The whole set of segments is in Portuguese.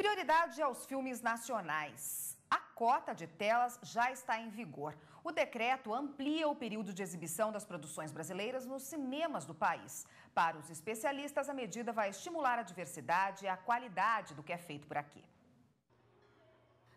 Prioridade aos filmes nacionais. A cota de telas já está em vigor. O decreto amplia o período de exibição das produções brasileiras nos cinemas do país. Para os especialistas, a medida vai estimular a diversidade e a qualidade do que é feito por aqui.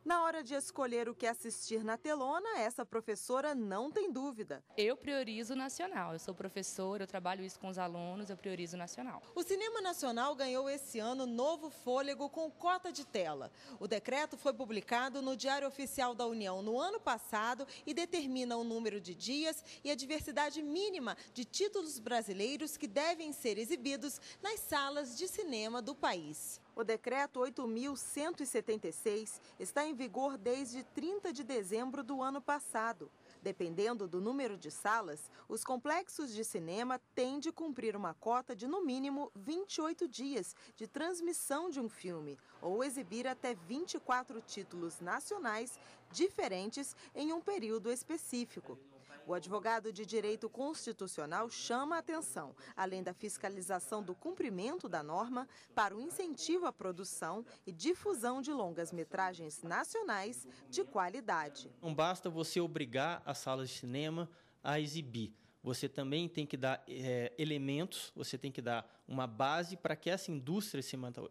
Na hora de escolher o que assistir na telona, essa professora não tem dúvida. Eu priorizo o nacional. Eu sou professora, eu trabalho isso com os alunos, eu priorizo o nacional. O cinema nacional ganhou esse ano novo fôlego com cota de tela. O decreto foi publicado no Diário Oficial da União no ano passado e determina o número de dias e a diversidade mínima de títulos brasileiros que devem ser exibidos nas salas de cinema do país. O decreto 8.176 está em vigor desde 30 de dezembro do ano passado. Dependendo do número de salas, os complexos de cinema têm de cumprir uma cota de, no mínimo, 28 dias de transmissão de um filme ou exibir até 24 títulos nacionais diferentes em um período específico. O advogado de direito constitucional chama a atenção, além da fiscalização do cumprimento da norma, para o incentivo à produção e difusão de longas metragens nacionais de qualidade. Não basta você obrigar as salas de cinema a exibir você também tem que dar é, elementos, você tem que dar uma base para que essa indústria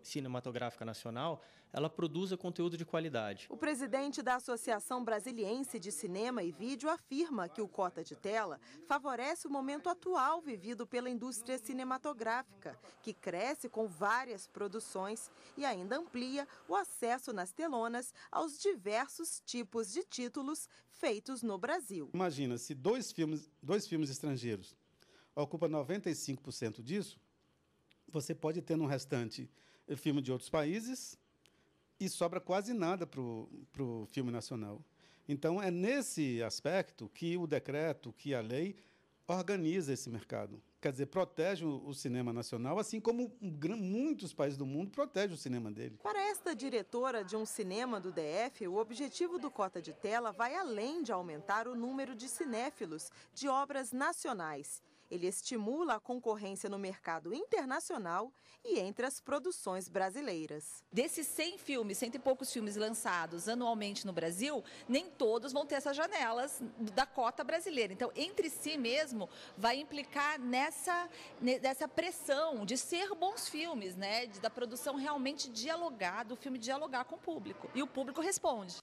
cinematográfica nacional ela produza conteúdo de qualidade. O presidente da Associação Brasiliense de Cinema e Vídeo afirma que o cota de tela favorece o momento atual vivido pela indústria cinematográfica, que cresce com várias produções e ainda amplia o acesso nas telonas aos diversos tipos de títulos feitos no Brasil. Imagina se dois filmes, dois filmes estrangeiros ocupa 95% disso, você pode ter no restante filme de outros países e sobra quase nada para o filme nacional. Então, é nesse aspecto que o decreto, que a lei organiza esse mercado. Quer dizer, protege o cinema nacional, assim como muitos países do mundo protegem o cinema dele. Para esta diretora de um cinema do DF, o objetivo do Cota de Tela vai além de aumentar o número de cinéfilos de obras nacionais. Ele estimula a concorrência no mercado internacional e entre as produções brasileiras. Desses 100 filmes, cento e poucos filmes lançados anualmente no Brasil, nem todos vão ter essas janelas da cota brasileira. Então, entre si mesmo, vai implicar nessa, nessa pressão de ser bons filmes, né? da produção realmente dialogar, do filme dialogar com o público. E o público responde.